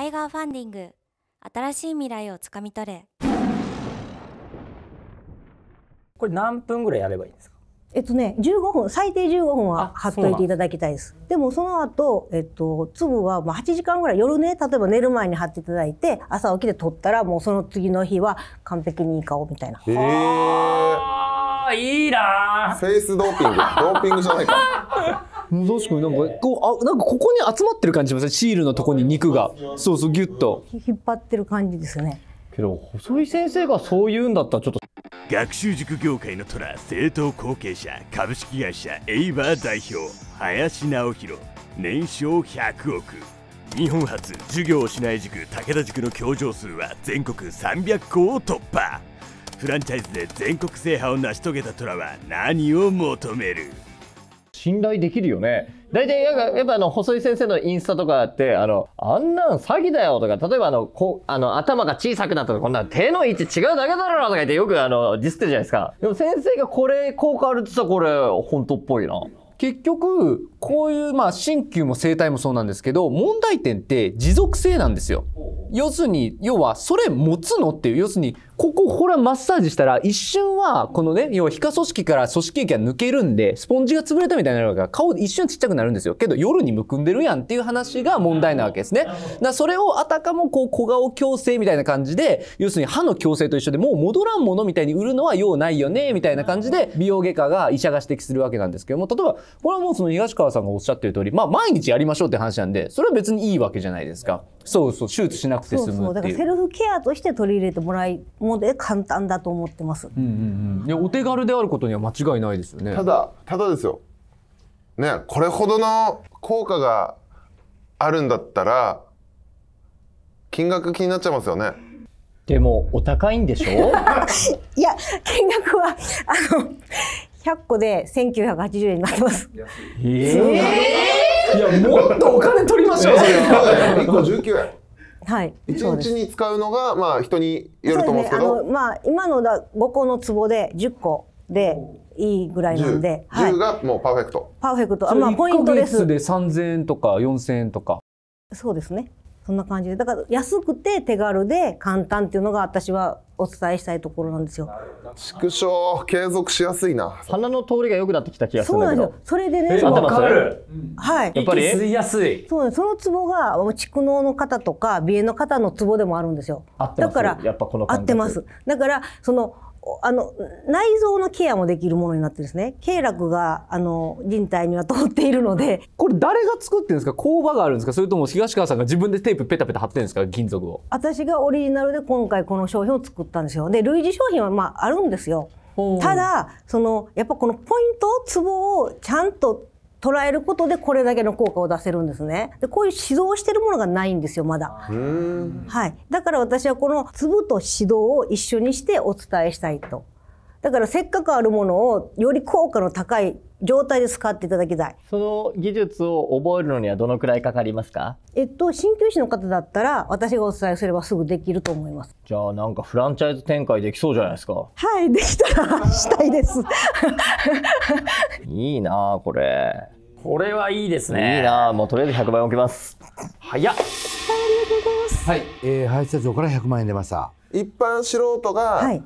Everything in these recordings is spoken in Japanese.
タイガーファンディング新しい未来をつかみ取れこれ何分ぐらいやればいいんですかえっとね、15分、最低15分は貼っといていただきたいです。でもその後、えっと、粒はまあ8時間ぐらい、夜ね、例えば寝る前に貼っていただいて、朝起きて取ったら、もうその次の日は完璧にいい顔みたいな。へー。いいなフェイスドーピング。ドーピングじゃないか。確かになんかこうあなんかここに集まってる感じしますねシールのとこに肉がそうそうギュッと引っ張ってる感じですねけど細井先生がそう言うんだったらちょっと学習塾業界の虎政党後継者株式会社エイバー代表林直弘年商100億日本初授業をしない塾武田塾の教場数は全国300校を突破フランチャイズで全国制覇を成し遂げた虎は何を求める信頼できるよね。大体やっぱあの細井先生のインスタとかってあのあんなん詐欺だよとか例えばあのこあの頭が小さくなったとかこんな手の位置違うだけだろとか言ってよくあのディスってるじゃないですか。でも先生がこれ効果あるって言ったらこれ本当っぽいな。結局こういうまあ鍼灸も整体もそうなんですけど問題点って持続性なんですよ。要するに要はそれ持つのっていう要するにここほらマッサージしたら一瞬はこのね要は皮下組織から組織液が抜けるんでスポンジが潰れたみたいになるから顔一瞬ちっちゃくなるんですよけど夜にむくんでるやんっていう話が問題なわけですね。だそれをあたかもこう小顔矯正みたいな感じで要するに歯の矯正と一緒でもう戻らんものみたいに売るのは用ないよねみたいな感じで美容外科が医者が指摘するわけなんですけども例えばこれはもうその東川川さんがおっしゃってる通り、まあ毎日やりましょうって話なんで、それは別にいいわけじゃないですか。そうそう、手術しなくて済むそうだからセルフケアとして取り入れてもらいもで簡単だと思ってます。うんうんうん。いやお手軽であることには間違いないですよね。ただただですよ。ね、これほどの効果があるんだったら金額気になっちゃいますよね。でもお高いんでしょう。いや金額はあの100個で1980円になってます。いやもっとお金取りましょう。一個19円。はい。一日に使うのがまあ人によると思うけど、まあ今のだ5個の壺で10個でいいぐらいなんで、10, がもうパーフェクト。パーフェクト。あまあポイントです。で3000円とか4000円とか。そうですね。そんな感じでだから安くて手軽で簡単っていうのが私はお伝えしたいところなんですよ。縮小継続しやすいな。鼻の通りが良くなってきた気がするんだけど。そうなんですよ。それでね、わかる。はい。やっぱり吸いやすい。そうなそのツボが蓄膿の方とか鼻炎の方のツボでもあるんですよ。だから合ってます。だからそのあの内臓のケアもできるものになってるんですね経絡があの人体には通っているのでこれ誰が作ってるんですか工場があるんですかそれとも東川さんが自分でテープペタペタ貼ってるんですか金属を私がオリジナルで今回この商品を作ったんですよで類似商品はまああるんですよただそのやっぱこのポイントツボをちゃんと捉えることでこれだけの効果を出せるんですね。でこういう指導してるものがないんですよまだ。はい。だから私はこの粒と指導を一緒にしてお伝えしたいと。だからせっかくあるものをより効果の高い状態で使っていただきたいその技術を覚えるのにはどのくらいかかりますかえっと鍼灸師の方だったら私がお伝えすればすぐできると思いますじゃあなんかフランチャイズ展開できそうじゃないですかはいできたらしたいですいいなこれこれはいいですねいいなもうとりあえず1倍置きます早っありがとうございますはい、えー、林社長から100万円出ました一般素人が、はい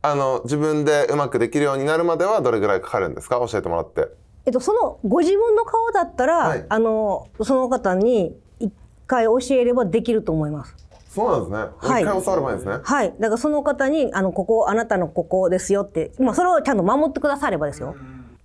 あの自分でうまくできるようになるまではどれぐらいかかるんですか教えてもらって。えっと、そのご自分の顔だったら、はい、あのその方に一回教えればできると思います。そうなんですね。はい。一回教わればいいですね。はい。だからその方にあのここあなたのここですよって、まあそれをちゃんと守ってくださればですよ。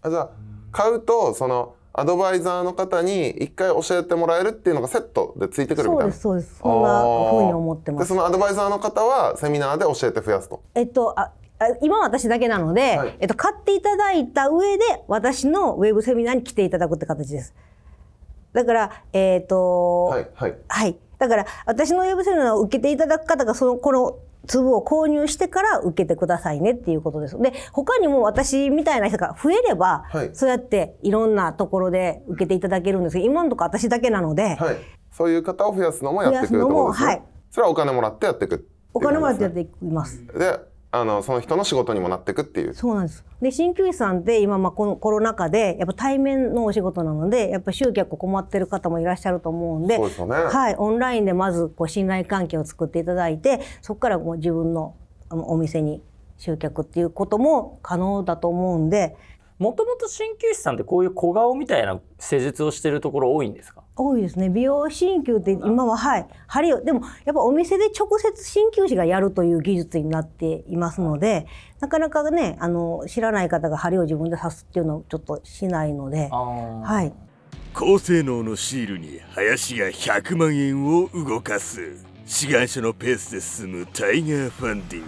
あじゃあ買うとそのアドバイザーの方に一回教えてもらえるっていうのがセットでついてくるみたいなそうですそうですそんなふうに思ってますでそのアドバイザーの方はセミナーで教えて増やすとえっとあ今私だけなので、はい、えっと、買っていただいた上で私のウェブセミナーに来ていただくって形です。だから、えっ、ー、と、はい、はい、はい。だから、私のウェブセミナーを受けていただく方が、その、この粒を購入してから受けてくださいねっていうことです。で、他にも私みたいな人が増えれば、はい、そうやっていろんなところで受けていただけるんですけど、今のところ私だけなので、はい、そういう方を増やすのもやってくると思んですね、はい、それはお金もらってやっていく、ね、お金もらってやっていきます。であのその人の仕事にもなっていくっていうそうなんですで鍼灸師さんって今まあこのコロナ禍でやっぱ対面のお仕事なのでやっぱ集客困ってる方もいらっしゃると思うんでそうですね、はい、オンラインでまずこう信頼関係を作っていただいてそこからもう自分のお店に集客っていうことも可能だと思うんで。もともと鍼灸師さんってこういう小顔みたいな施術をしてるところ多いんですか多いですね美容鍼灸って今ははい針をでもやっぱお店で直接鍼灸師がやるという技術になっていますので、なかなかねあの知らない方が針を自分で刺すっていうのをちょっとしないので、はい、高性能のシールに林が100万円を動かす志願者のペースで進むタイガーファンディング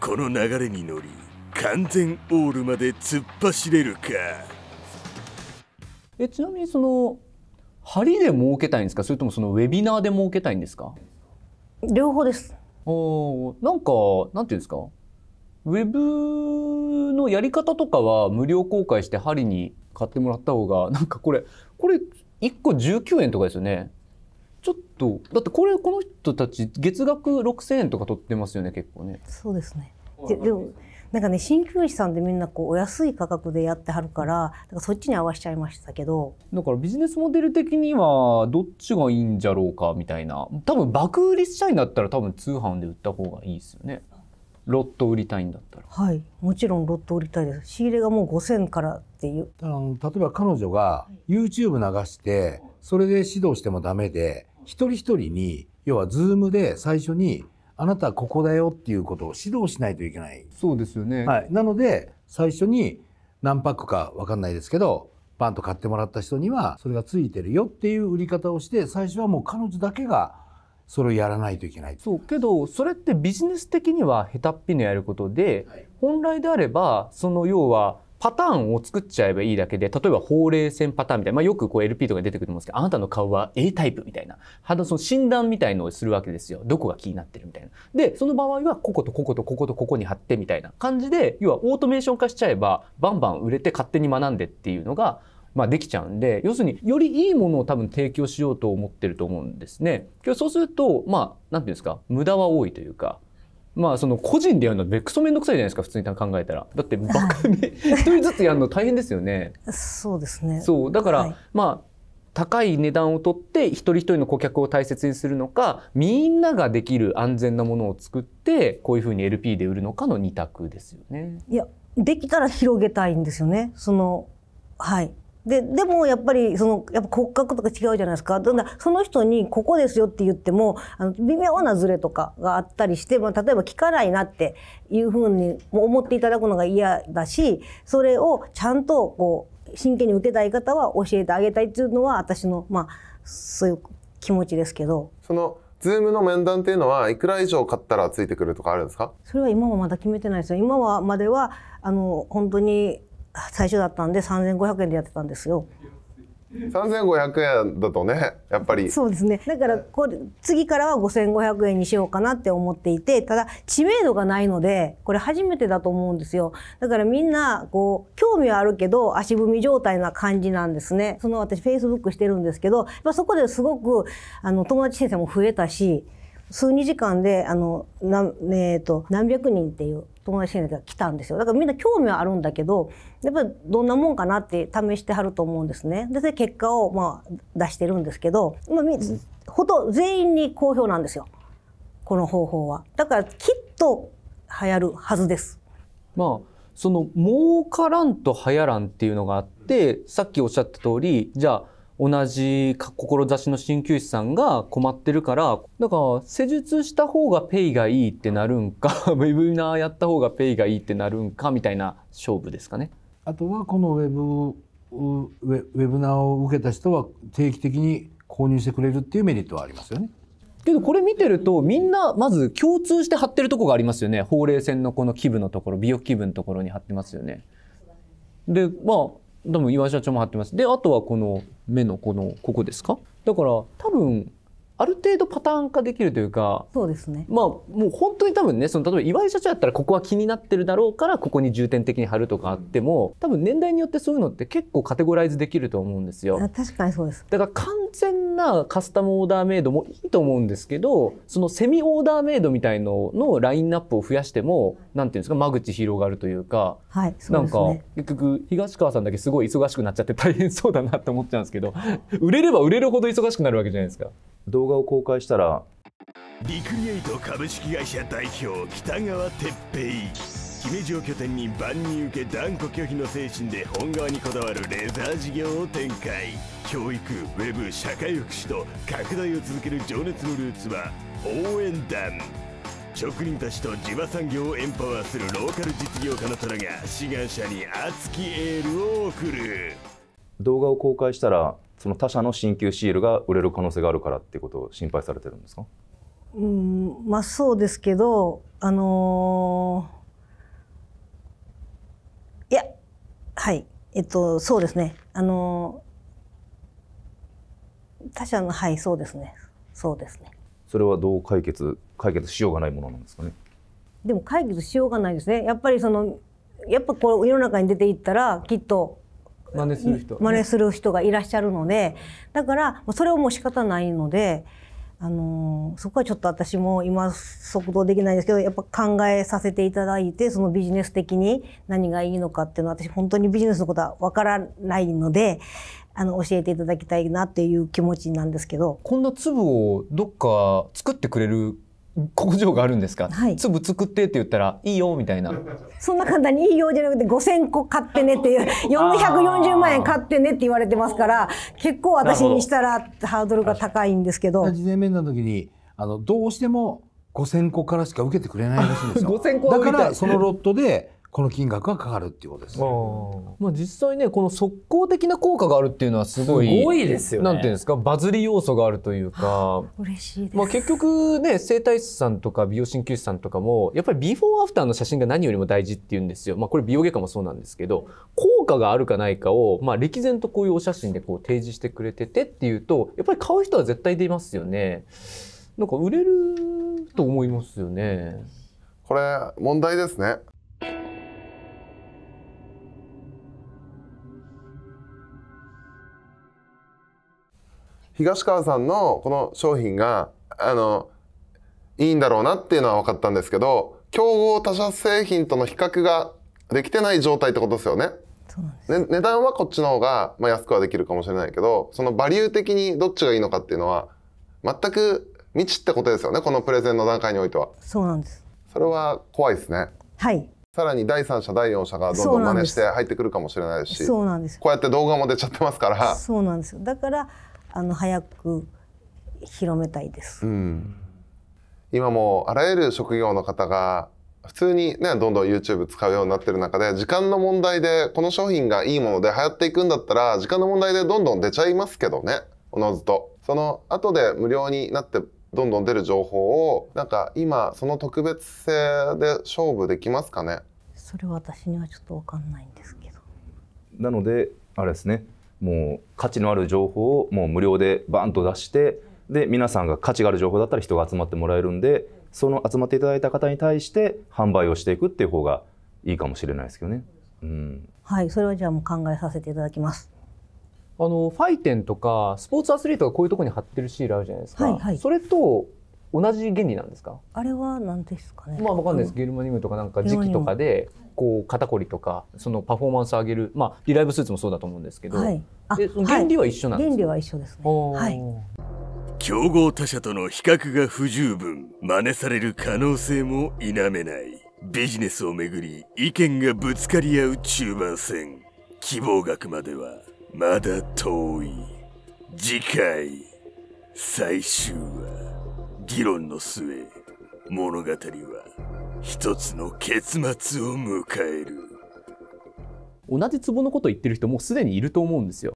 この流れに乗り完全オールまで突っ走れるかえちなみにその針で儲けたいんですかそれともそのウェビナーで儲けたいんですか両方ですおなんかなんていうんですかウェブのやり方とかは無料公開して針に買ってもらった方がなんかこれこれ1個19円とかですよねちょっとだってこれこの人たち月額6000円とか取ってますよね結構ねそうですねででもなんかね鍼灸師さんでみんなこうお安い価格でやってはるからだからそっちに合わしちゃいましたけどだからビジネスモデル的にはどっちがいいんじゃろうかみたいな多分爆売りしたいんだったら多分通販で売った方がいいですよねロット売りたいんだったらはいもちろんロット売りたいです仕入れがもう5000からっていうあの例えば彼女が YouTube 流してそれで指導してもダメで一人一人に要は Zoom で最初に「あなたはここだよっていうことを指導しないといけない。そうですよね。はい。なので、最初に何パックかわかんないですけど、バンと買ってもらった人には、それがついてるよっていう売り方をして、最初はもう彼女だけが、それをやらないといけないそうけどそれってビジネス的には下手っぴのやることで、はい、本来であればその要はパターンを作っちゃえばいいだけで、例えばほうれい線パターンみたいな、まあ、よくこう LP とか出てくると思うんですけど、あなたの顔は A タイプみたいな、肌その診断みたいのをするわけですよ。どこが気になってるみたいな。で、その場合は、こことこことこことここに貼ってみたいな感じで、要はオートメーション化しちゃえば、バンバン売れて勝手に学んでっていうのが、まあ、できちゃうんで、要するによりいいものを多分提供しようと思ってると思うんですね。そうすると、まあ、なんていうんですか、無駄は多いというか、まあその個人でやるのめくそめんどくさいじゃないですか普通に考えたらだってバカに、はい、一人ずつやるの大変ですよねそうですねそうだから、はい、まあ高い値段を取って一人一人の顧客を大切にするのかみんなができる安全なものを作ってこういうふうに LP で売るのかの二択ですよねいやできたら広げたいんですよねそのはいででもやっぱりそのやっぱ骨格とか違うじゃないですかだかその人に「ここですよ」って言ってもあの微妙なズレとかがあったりして、まあ、例えば聞かないなっていうふうに思っていただくのが嫌だしそれをちゃんとこう真剣に受けたい方は教えてあげたいっていうのは私のまあそういう気持ちですけど。そのズームの面談っていうのはいくら以上買ったらついてくるとかあるんですかそれは今はまだ決めてないですよ今はまではあの本当に最初だったんで3500円でやってたんですよ。3500円だとねやっぱりそうですねだからこれ次からは5500円にしようかなって思っていてただ知名度がないのでこれ初めてだと思うんですよだからみんなこう興味はあるけど足踏み状態な感じなんですねその私フェイスブックしてるんですけど、まあ、そこですごくあの友達先生も増えたし数二時間であのな、えーと、何百人っていう友達が来たんですよだからみんな興味はあるんだけどやっぱりどんなもんかなって試してはると思うんですね。で結果を、まあ、出してるんですけど、まあ、ほと全員に好評なんですよこの方法は。だからきっと流行るはずです。まあその儲からんと流行らんっていうのがあってさっきおっしゃった通りじゃあ同じ志の鍼灸師さんが困ってるからだから施術した方がペイがいいってなるんか ウェブナーやった方がペイがいいってなるんかみたいな勝負ですかね。あとはこのウェブウェブナーを受けた人は定期的に購入してくれるっていうメリットはありますよね。けどこれ見てるとみんなまず共通して貼ってるとこがありますよねほうれい線のこの基部のところ美容基部のところに貼ってますよね。でまあ多分岩井社長も貼ってます。であとはこの目のこのここですかだから多分ある程度パターン化できるというかそうですねまあもう本当に多分ねその例えば岩井社長やったらここは気になってるだろうからここに重点的に貼るとかあっても、多分年代によってそういうのって結構カテゴライズできると思うんですよ。確かにそうですだから完全なカスタムオーダーメイドもいいと思うんですけどそのセミオーダーメイドみたいののラインナップを増やしても何ていうんですか間口広がるというか、はい、ね、なんか結局東川さんだけすごい忙しくなっちゃって大変そうだなって思っちゃうんですけど売れれば売れるほど忙しくなるわけじゃないですか。動画を公開したらリクリエイト株式会社代表北川哲平姫路を拠点に万人受け断固拒否の精神で本側にこだわるレザー事業を展開教育ウェブ社会福祉と拡大を続ける情熱のルーツは応援団職人たちと地場産業をエンパワーするローカル実業家の虎が志願者に熱きエールを送る動画を公開したらその他社の新旧シールが売れる可能性があるからっていうことを心配されてるんですかうんまあそうですけどあのー、いやはいえっとそうですねあのー、他社のはいそうですねそうですねそれはどう解決解決しようがないものなんですかねでも解決しようがないですねやっぱりそのやっぱこう世の中に出ていったらきっと真似する人、ね、真似する人がいらっしゃるのでだからそれはもう仕方ないので。あのそこはちょっと私も今即答できないですけどやっぱ考えさせていただいてそのビジネス的に何がいいのかっていうのは私本当にビジネスのことは分からないのであの教えていただきたいなっていう気持ちなんですけど。こんな粒をどっか作ってくれる工場があるんですか、はい、粒作ってって言ったらいいよみたいなそんな簡単にいいよじゃなくて5,000個買ってねっていう440 万円買ってねって言われてますから結構私にしたらハードルが高いんですけど事前面談の時にあのどうしても5,000個からしか受けてくれないらしいんですよ だからそのロットでこの金額がかかるっていうことです。まあ実際ねこの速攻的な効果があるっていうのはすごいすごいですよ、ね、なんていうんですかバズり要素があるというか。嬉しいです。まあ結局ね整体師さんとか美容鍼灸師さんとかもやっぱりビフォーアフターの写真が何よりも大事って言うんですよ。まあこれ美容外科もそうなんですけど効果があるかないかをまあ歴然とこういうお写真でこう提示してくれててっていうとやっぱり買う人は絶対出ますよね。なんか売れると思いますよね。これ問題ですね。東川さんのこの商品があのいいんだろうなっていうのは分かったんですけど競合他社製品との比較ができてない状態ってことですよね。ね値段はこっちの方が、まあ、安くはできるかもしれないけどそのバリュー的にどっちがいいのかっていうのは全く未知ってことですよねこのプレゼンの段階においてはそうなんですそれは怖いですねはいさらに第三者第四者がどんどん真似して入ってくるかもしれないしそうなんですこうやって動画も出ちゃってますからそうなんですだからあの早く広めたいです、うん、今もあらゆる職業の方が普通にねどんどん YouTube 使うようになってる中で時間の問題でこの商品がいいもので流行っていくんだったら時間の問題でどんどん出ちゃいますけどねおのずとその後で無料になってどんどん出る情報をなんか今その特別性で勝負できますかねそれ私にはちょっと分かんないんですけどなのであれですねもう価値のある情報をもう無料でバンと出してで皆さんが価値がある情報だったら人が集まってもらえるんでその集まっていただいた方に対して販売をしていくっていう方がいいかもしれないですけどね。うん、はいそれはじゃあもう考えさせていただきます。あのファイテンとかスポーツアスリートがこういうところに貼ってるシールあるじゃないですか、はいはい、それと同じ原理なんですかあれは何ですかねまあわかんないです、ゲルマニウムとかなんか時期とかでこう肩こりとかそのパフォーマンス上げるまあリライブスーツもそうだと思うんですけど、はい、で原理は一緒なんですか、原理は一緒ですねはい競合他社との比較が不十分真似される可能性も否めないビジネスをめぐり意見がぶつかり合う中盤戦希望額まではまだ遠い次回最終話議論の末物語は一つの結末を迎える同じ壺のこと言ってる人もうすでにいると思うんですよ。